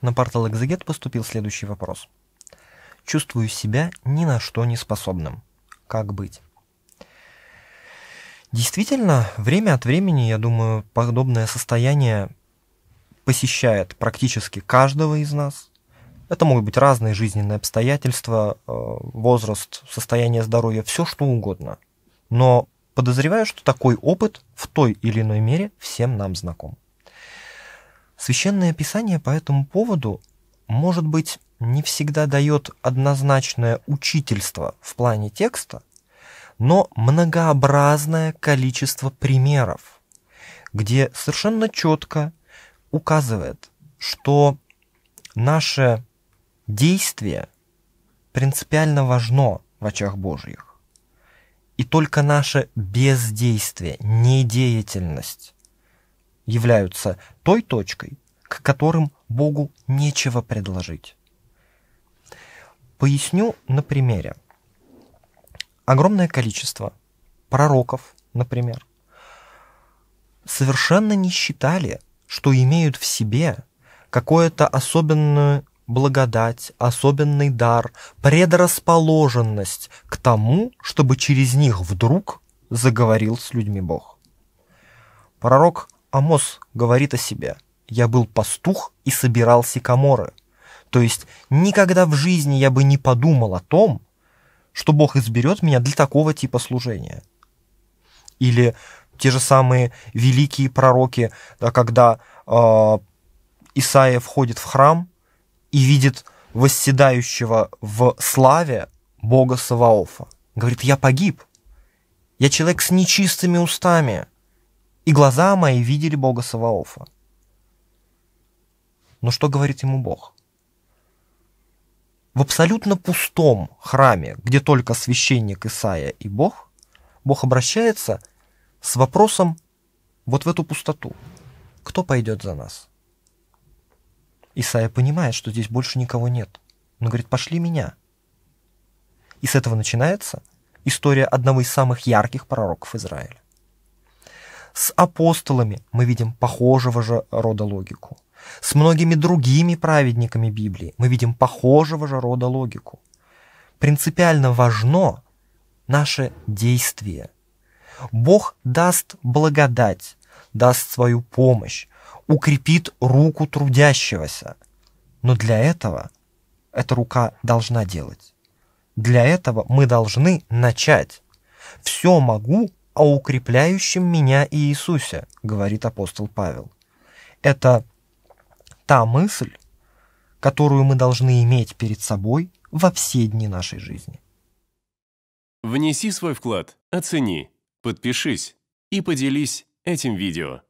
На портал Экзегет поступил следующий вопрос. Чувствую себя ни на что не способным. Как быть? Действительно, время от времени, я думаю, подобное состояние посещает практически каждого из нас. Это могут быть разные жизненные обстоятельства, э, возраст, состояние здоровья, все что угодно. Но подозреваю, что такой опыт в той или иной мере всем нам знаком. Священное Писание по этому поводу, может быть, не всегда дает однозначное учительство в плане текста, но многообразное количество примеров, где совершенно четко указывает, что наше действие принципиально важно в очах Божьих. И только наше бездействие, недеятельность являются той точкой, к которым Богу нечего предложить. Поясню на примере. Огромное количество пророков, например, совершенно не считали, что имеют в себе какое-то особенную благодать, особенный дар, предрасположенность к тому, чтобы через них вдруг заговорил с людьми Бог. Пророк Амос говорит о себе. «Я был пастух и собирал сикаморы». То есть никогда в жизни я бы не подумал о том, что Бог изберет меня для такого типа служения. Или те же самые великие пророки, да, когда э, Исаия входит в храм и видит восседающего в славе Бога Саваофа. Говорит, я погиб, я человек с нечистыми устами, и глаза мои видели Бога Саваофа. Но что говорит ему Бог? В абсолютно пустом храме, где только священник Исаия и Бог, Бог обращается с вопросом вот в эту пустоту. Кто пойдет за нас? Исаия понимает, что здесь больше никого нет. Он говорит, пошли меня. И с этого начинается история одного из самых ярких пророков Израиля. С апостолами мы видим похожего же рода логику. С многими другими праведниками Библии мы видим похожего же рода логику. Принципиально важно наше действие. Бог даст благодать, даст свою помощь, укрепит руку трудящегося. Но для этого эта рука должна делать. Для этого мы должны начать. Все могу о «А укрепляющем меня Иисусе, говорит апостол Павел. Это та мысль, которую мы должны иметь перед собой во все дни нашей жизни. Внеси свой вклад, оцени, подпишись и поделись этим видео.